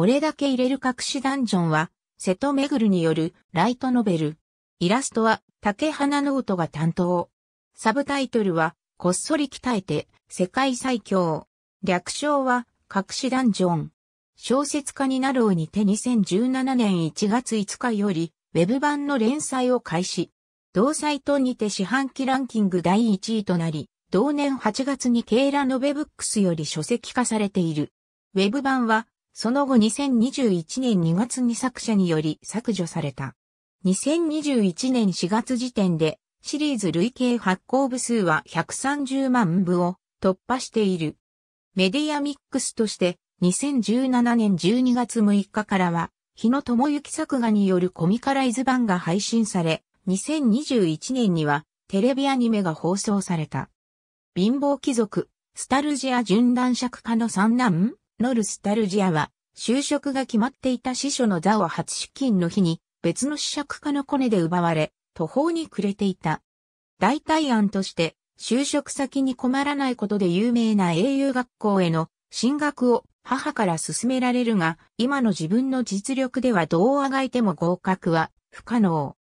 俺だけ入れる隠しダンジョンは、瀬戸めぐるによるライトノベル。イラストは竹花ノートが担当。サブタイトルは、こっそり鍛えて、世界最強。略称は、隠しダンジョン。小説家になろうにて2017年1月5日より、ウェブ版の連載を開始。同サイトにて四半期ランキング第1位となり、同年8月にケイラノベブックスより書籍化されている。ウェブ版はその後2021年2月に作者により削除された。2021年4月時点でシリーズ累計発行部数は130万部を突破している。メディアミックスとして2017年12月6日からは日野智之作画によるコミカライズ版が配信され、2021年にはテレビアニメが放送された。貧乏貴族、スタルジア純男爵家の三男ノルスタルジアは、就職が決まっていた司書の座を初出勤の日に、別の試釈家のコネで奪われ、途方に暮れていた。代替案として、就職先に困らないことで有名な英雄学校への進学を母から勧められるが、今の自分の実力ではどうあがいても合格は不可能。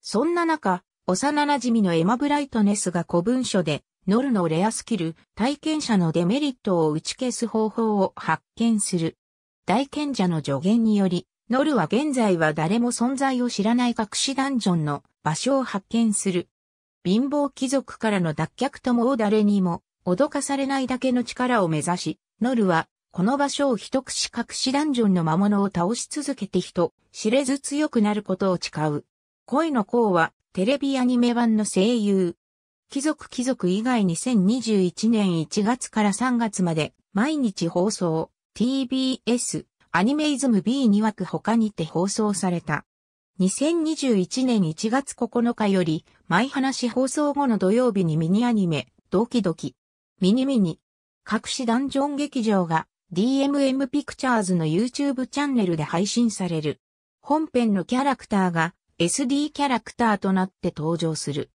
そんな中、幼馴染のエマ・ブライトネスが古文書で、ノルのレアスキル、体験者のデメリットを打ち消す方法を発見する。大賢者の助言により、ノルは現在は誰も存在を知らない隠しダンジョンの場所を発見する。貧乏貴族からの脱却とも誰にも脅かされないだけの力を目指し、ノルはこの場所を一口隠しダンジョンの魔物を倒し続けて人知れず強くなることを誓う。恋の功はテレビアニメ版の声優、貴族貴族以外2021年1月から3月まで毎日放送 TBS アニメイズム B2 枠他にて放送された。2021年1月9日より、毎話放送後の土曜日にミニアニメ、ドキドキ、ミニミニ、隠しダンジョン劇場が DMM ピクチャーズの YouTube チャンネルで配信される。本編のキャラクターが SD キャラクターとなって登場する。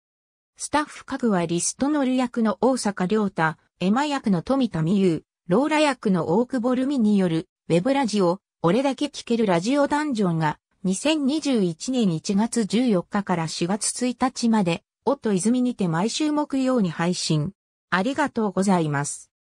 スタッフ各はリストノル役の大阪良太、エマ役の富田美優、ローラ役の大久保ルミによる、ウェブラジオ、俺だけ聞けるラジオダンジョンが、2021年1月14日から4月1日まで、夫泉にて毎週木曜に配信。ありがとうございます。